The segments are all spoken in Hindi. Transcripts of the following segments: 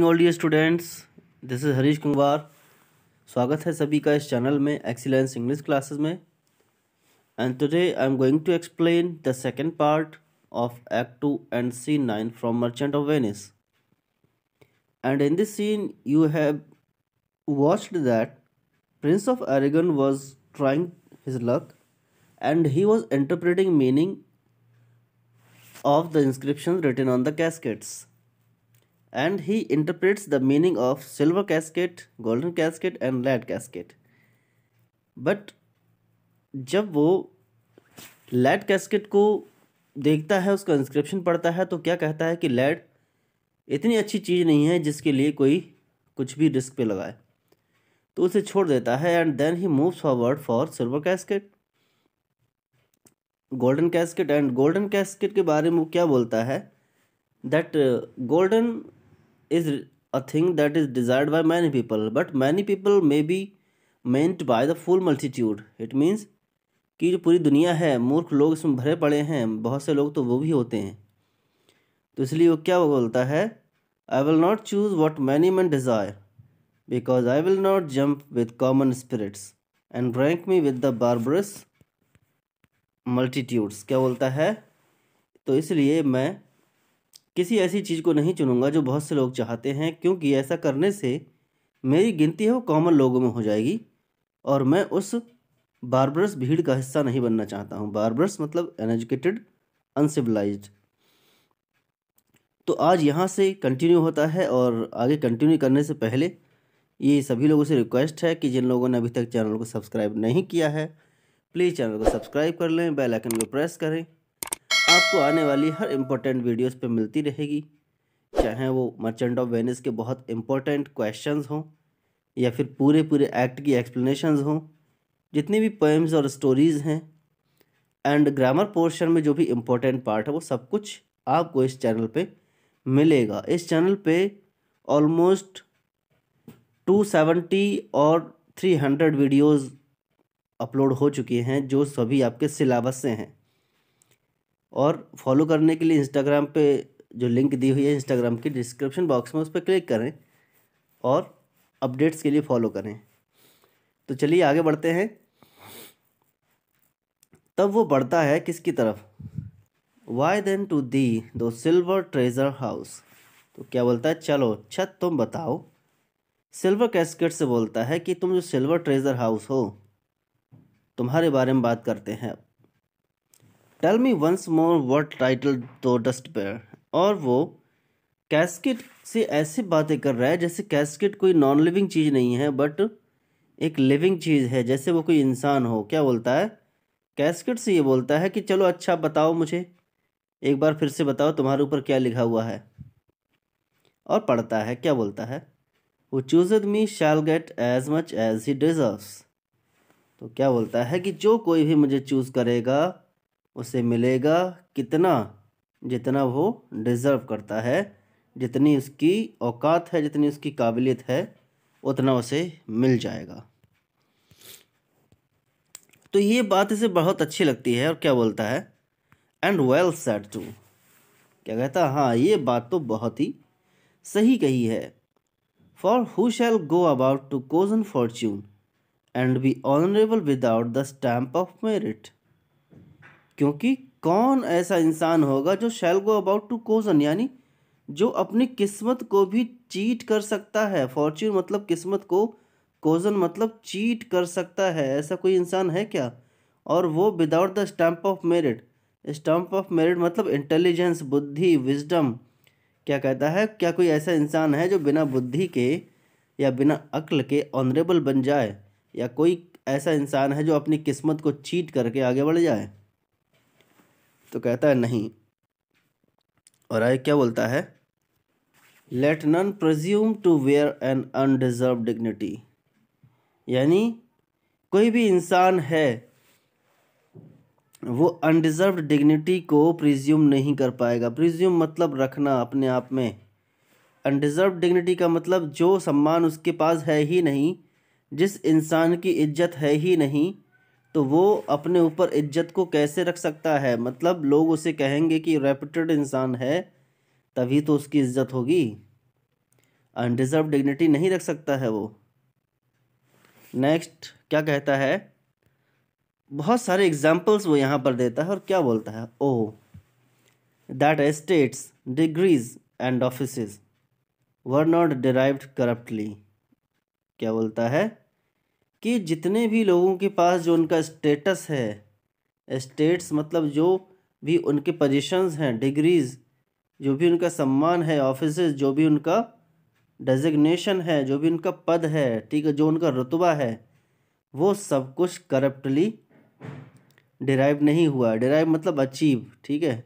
Morning all dear students this is Harish Kumar स्वागत है सभी का इस चैनल में एक्सीलेंस इंग्लिश क्लासेस में and today I am going to explain the second part of act two and scene nine from Merchant of Venice and in this scene you have watched that prince of Arragon was trying his luck and he was interpreting meaning of the inscriptions written on the caskets and he interprets the meaning of silver casket, golden casket and lead casket. But जब वो लेड कैस्केट को देखता है उसका इंस्क्रिप्शन पढ़ता है तो क्या कहता है कि लेड इतनी अच्छी चीज़ नहीं है जिसके लिए कोई कुछ भी रिस्क पे लगाए तो उसे छोड़ देता है and then he moves forward for silver casket golden casket and golden casket के बारे में वो क्या बोलता है that golden is a thing that is desired by many people but many people may be meant by the fool multitude it means कि जो पूरी दुनिया है मूर्ख लोग इसमें भरे पड़े हैं बहुत से लोग तो वो भी होते हैं तो इसलिए वो क्या बोलता है I will not choose what many men desire because I will not jump with common spirits and rank me with the barbarous multitudes क्या बोलता है तो इसलिए मैं किसी ऐसी चीज़ को नहीं चुनूँगा जो बहुत से लोग चाहते हैं क्योंकि ऐसा करने से मेरी गिनती है वो कॉमन लोगों में हो जाएगी और मैं उस बारबरस भीड़ का हिस्सा नहीं बनना चाहता हूँ बारबरस मतलब अनएजुकेटेड अनसिविलाइज्ड तो आज यहाँ से कंटिन्यू होता है और आगे कंटिन्यू करने से पहले ये सभी लोगों से रिक्वेस्ट है कि जिन लोगों ने अभी तक चैनल को सब्सक्राइब नहीं किया है प्लीज़ चैनल को सब्सक्राइब कर लें बेल आइकन को प्रेस करें आपको आने वाली हर इम्पोर्टेंट वीडियोस पे मिलती रहेगी चाहे वो मर्चेंट ऑफ वेनिस के बहुत इम्पोर्टेंट क्वेश्चंस हों या फिर पूरे पूरे एक्ट की एक्सप्लेनेशंस हों जितनी भी पोएम्स और स्टोरीज़ हैं एंड ग्रामर पोर्शन में जो भी इम्पोर्टेंट पार्ट है वो सब कुछ आपको इस चैनल पर मिलेगा इस चैनल पर ऑलमोस्ट टू और थ्री हंड्रेड अपलोड हो चुकी हैं जो सभी आपके सिलेबस से हैं और फॉलो करने के लिए इंस्टाग्राम पे जो लिंक दी हुई है इंस्टाग्राम की डिस्क्रिप्शन बॉक्स में उस पर क्लिक करें और अपडेट्स के लिए फॉलो करें तो चलिए आगे बढ़ते हैं तब वो बढ़ता है किसकी तरफ वाई देन टू दी दो सिल्वर ट्रेजर हाउस तो क्या बोलता है चलो छत तुम बताओ सिल्वर कैस्केट से बोलता है कि तुम जो सिल्वर ट्रेजर हाउस हो तुम्हारे बारे में बात करते हैं अब tell me once more what title thou dost bear और वो कैस्किट से ऐसी बातें कर रहा है जैसे कैस्किट कोई नॉन लिविंग चीज़ नहीं है बट एक लिविंग चीज़ है जैसे वो कोई इंसान हो क्या बोलता है कैस्किट से ये बोलता है कि चलो अच्छा बताओ मुझे एक बार फिर से बताओ तुम्हारे ऊपर क्या लिखा हुआ है और पढ़ता है क्या बोलता है वो chooseth me shall get as much as he deserve तो क्या बोलता है कि जो कोई भी मुझे चूज़ करेगा उसे मिलेगा कितना जितना वो डिज़र्व करता है जितनी उसकी औकात है जितनी उसकी काबिलियत है उतना उसे मिल जाएगा तो ये बात इसे बहुत अच्छी लगती है और क्या बोलता है एंड वेल सेट टू क्या कहता हाँ ये बात तो बहुत ही सही कही है for who shall go about to cozen fortune and be honourable without the stamp of merit क्योंकि कौन ऐसा इंसान होगा जो shall go about to cozen यानी जो अपनी किस्मत को भी चीट कर सकता है फॉर्च्यून मतलब किस्मत को कोजन मतलब चीट कर सकता है ऐसा कोई इंसान है क्या और वो without the stamp of merit stamp of merit मतलब इंटेलिजेंस बुद्धि विजडम क्या कहता है क्या कोई ऐसा इंसान है जो बिना बुद्धि के या बिना अक्ल के ऑनरेबल बन जाए या कोई ऐसा इंसान है जो अपनी किस्मत को चीट करके आगे बढ़ जाए तो कहता है नहीं और आगे क्या बोलता है let none presume to wear an undeserved dignity यानी कोई भी इंसान है वो अनडिजर्व डिग्निटी को प्रिज्यूम नहीं कर पाएगा प्रिज्यूम मतलब रखना अपने आप में अनडिजर्व डिग्निटी का मतलब जो सम्मान उसके पास है ही नहीं जिस इंसान की इज्जत है ही नहीं तो वो अपने ऊपर इज्जत को कैसे रख सकता है मतलब लोग उसे कहेंगे कि रेपुटेड इंसान है तभी तो उसकी इज्जत होगी अनडिजर्व डिग्निटी नहीं रख सकता है वो नेक्स्ट क्या कहता है बहुत सारे एग्जाम्पल्स वो यहाँ पर देता है और क्या बोलता है O that estates degrees and offices were not derived corruptly क्या बोलता है कि जितने भी लोगों के पास जो उनका स्टेटस है स्टेट्स मतलब जो भी उनके पोजीशंस हैं डिग्रीज़ जो भी उनका सम्मान है ऑफिस जो भी उनका डेजिग्नेशन है जो भी उनका पद है ठीक है जो उनका रुतबा है वो सब कुछ करप्टली डिराइव नहीं हुआ डिराइव मतलब अचीव ठीक है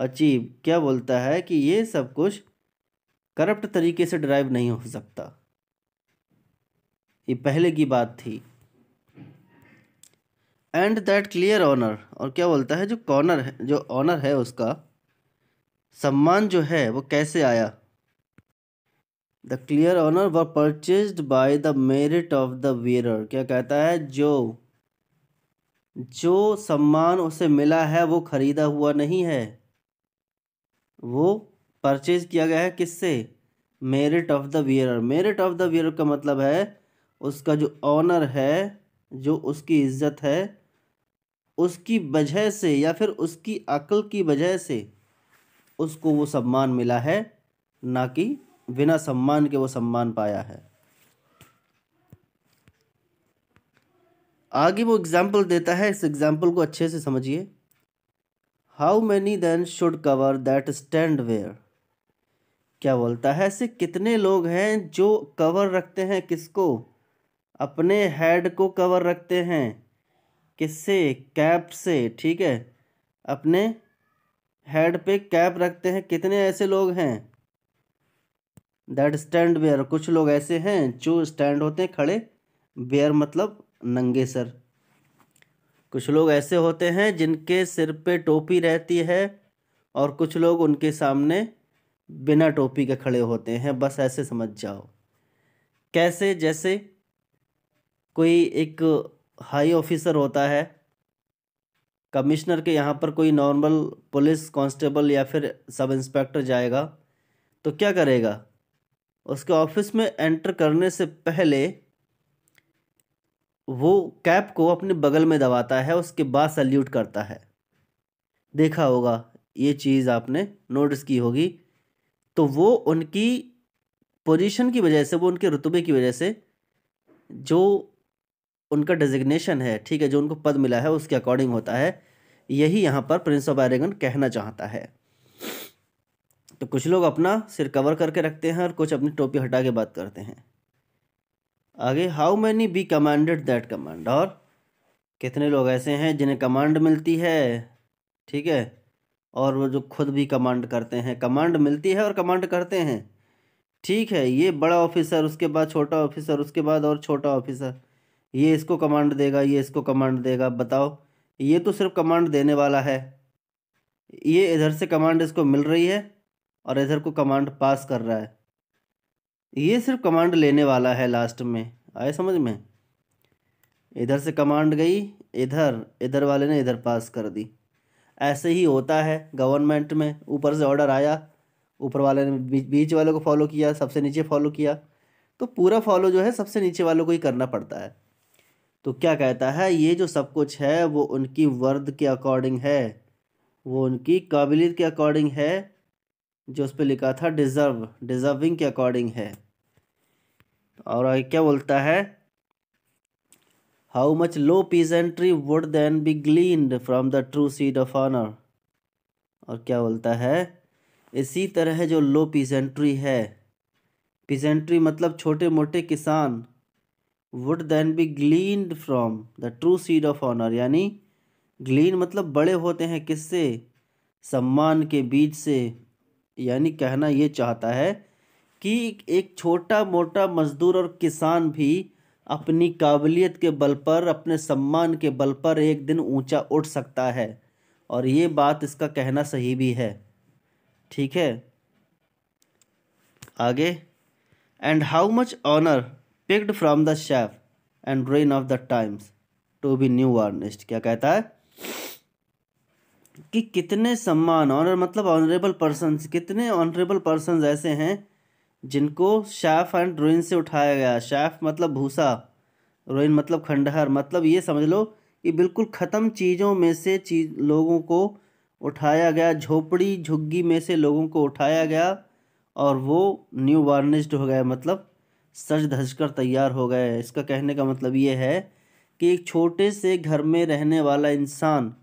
अचीव क्या बोलता है कि ये सब कुछ करप्ट तरीके से डिराइव नहीं हो सकता ये पहले की बात थी एंड दैट क्लियर ऑनर और क्या बोलता है जो कॉर्नर है जो ऑनर है उसका सम्मान जो है वो कैसे आया the clear honour were purchased by the merit of the wearer क्या कहता है जो जो सम्मान उसे मिला है वो खरीदा हुआ नहीं है वो परचेज किया गया है किससे merit of the wearer merit of the wearer का मतलब है उसका जो ऑनर है जो उसकी इज्जत है उसकी वजह से या फिर उसकी अकल की वजह से उसको वो सम्मान मिला है ना कि बिना सम्मान के वो सम्मान पाया है आगे वो एग्जाम्पल देता है इस एग्जाम्पल को अच्छे से समझिए how many then should cover that stand bare क्या बोलता है ऐसे कितने लोग हैं जो कवर रखते हैं किसको अपने हेड को कवर रखते हैं किससे कैप से ठीक है अपने हेड पे कैप रखते हैं कितने ऐसे लोग हैं दैट स्टैंड बेयर कुछ लोग ऐसे हैं जो स्टैंड होते हैं खड़े बेयर मतलब नंगे सर कुछ लोग ऐसे होते हैं जिनके सिर पे टोपी रहती है और कुछ लोग उनके सामने बिना टोपी के खड़े होते हैं बस ऐसे समझ जाओ कैसे जैसे कोई एक हाई ऑफिसर होता है कमिश्नर के यहाँ पर कोई नॉर्मल पुलिस कांस्टेबल या फिर सब इंस्पेक्टर जाएगा तो क्या करेगा उसके ऑफिस में एंटर करने से पहले वो कैप को अपने बगल में दबाता है उसके बाद सल्यूट करता है देखा होगा ये चीज़ आपने नोटिस की होगी तो वो उनकी पोजीशन की वजह से वो उनके रुतबे की वजह से जो उनका डेजिग्नेशन है ठीक है जो उनको पद मिला है उसके अकॉर्डिंग होता है यही यहाँ पर प्रिंस ऑफ एरेगन कहना चाहता है तो कुछ लोग अपना सिर कवर करके रखते हैं और कुछ अपनी टोपी हटा के बात करते हैं आगे how many be commanded that command और कितने लोग ऐसे हैं जिन्हें कमांड मिलती है ठीक है और वो जो खुद भी कमांड करते हैं कमांड मिलती है और कमांड करते हैं ठीक है ये बड़ा ऑफिसर उसके बाद छोटा ऑफिसर उसके बाद और छोटा ऑफिसर ये इसको कमांड देगा ये इसको कमांड देगा बताओ ये तो सिर्फ कमांड देने वाला है ये इधर से कमांड इसको मिल रही है और इधर को कमांड पास कर रहा है ये सिर्फ कमांड लेने वाला है लास्ट में आए समझ में इधर से कमांड गई इधर इधर वाले ने इधर पास कर दी ऐसे ही होता है गवर्नमेंट में ऊपर से ऑर्डर आया ऊपर वाले ने बीच वाले को फॉलो किया सबसे नीचे फॉलो किया तो पूरा फॉलो जो है सबसे नीचे वालों को ही करना पड़ता है तो क्या कहता है ये जो सब कुछ है वो उनकी वर्द के अकॉर्डिंग है वो उनकी काबिलियत के अकॉर्डिंग है जो उस पर लिखा था डिज़र्व डिज़र्विंग के अकॉर्डिंग है और आगे क्या बोलता है how much low peasantry would then be gleaned from the true seed of honour और क्या बोलता है इसी तरह जो लो पीजेंट्री है पीजेंट्री मतलब छोटे मोटे किसान would then be glean from the true seed of honour यानी ग्लीन मतलब बड़े होते हैं किससे सम्मान के बीज से यानी कहना ये चाहता है कि एक छोटा मोटा मज़दूर और किसान भी अपनी काबिलियत के बल पर अपने सम्मान के बल पर एक दिन ऊंचा उठ सकता है और ये बात इसका कहना सही भी है ठीक है आगे and how much honour picked from the chaff and ruin of the times to be new varnished क्या कहता है कि कितने सम्मान ऑनर मतलब ऑनरेबल पर्सन कितने ऑनरेबल पर्सन ऐसे हैं जिनको शैफ़ एंड रोइन से उठाया गया शैफ मतलब भूसा रोइन मतलब खंडहर मतलब ये समझ लो कि बिल्कुल ख़त्म चीज़ों में से चीज लोगों को उठाया गया झोपड़ी झुग्गी में से लोगों को उठाया गया और वो न्यू वार्निश्ड हो गए मतलब सज धज कर तैयार हो गए इसका कहने का मतलब ये है कि एक छोटे से घर में रहने वाला इंसान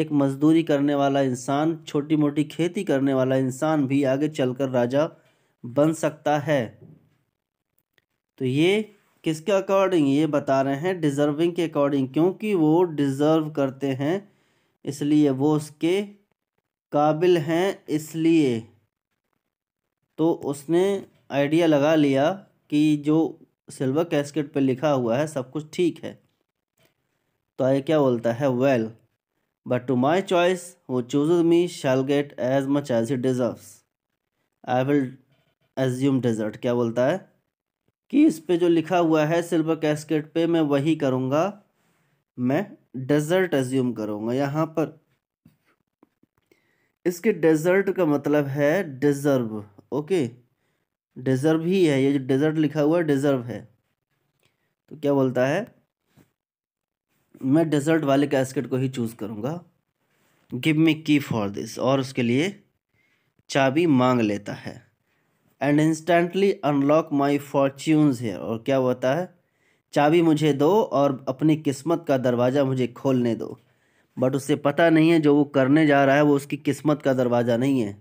एक मजदूरी करने वाला इंसान छोटी मोटी खेती करने वाला इंसान भी आगे चलकर राजा बन सकता है तो ये किसके अकॉर्डिंग ये बता रहे हैं डिज़र्विंग के अकॉर्डिंग क्योंकि वो डिज़र्व करते हैं इसलिए वो उसके काबिल हैं इसलिए तो उसने आइडिया लगा लिया कि जो सिल्वर कैस्केट पे लिखा हुआ है सब कुछ ठीक है तो आगे क्या बोलता है well but to my choice who choose me shall get as much as he deserves I will assume desert क्या बोलता है कि इस पे जो लिखा हुआ है सिल्वर कैस्केट पे मैं वही करूँगा मैं डेजर्ट एज्यूम करूँगा यहाँ पर इसके डेजर्ट का मतलब है डिज़र्व ओके डिज़र्व ही है ये जो डिज़र्ट लिखा हुआ है डिज़र्व है तो क्या बोलता है मैं डिज़र्ट वाले कैस्केट को ही चूज़ करूँगा गिव मी की फॉर दिस और उसके लिए चाबी मांग लेता है and instantly unlock my fortunes है और क्या होता है चाबी मुझे दो और अपनी किस्मत का दरवाज़ा मुझे खोलने दो बट उससे पता नहीं है जो वो करने जा रहा है वो उसकी किस्मत का दरवाज़ा नहीं है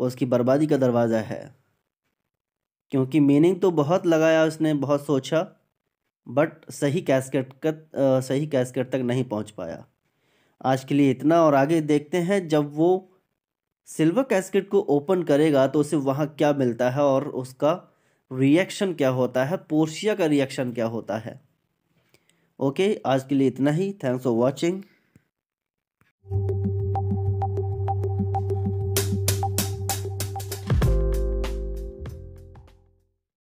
वो उसकी बर्बादी का दरवाज़ा है क्योंकि मीनिंग तो बहुत लगाया उसने बहुत सोचा बट सही कैस्केट तक सही कैस्केट तक नहीं पहुंच पाया आज के लिए इतना और आगे देखते हैं जब वो सिल्वर कैस्केट को ओपन करेगा तो उसे वहाँ क्या मिलता है और उसका रिएक्शन क्या होता है पोर्शिया का रिएक्शन क्या होता है ओके आज के लिए इतना ही थैंक्स फॉर वॉचिंग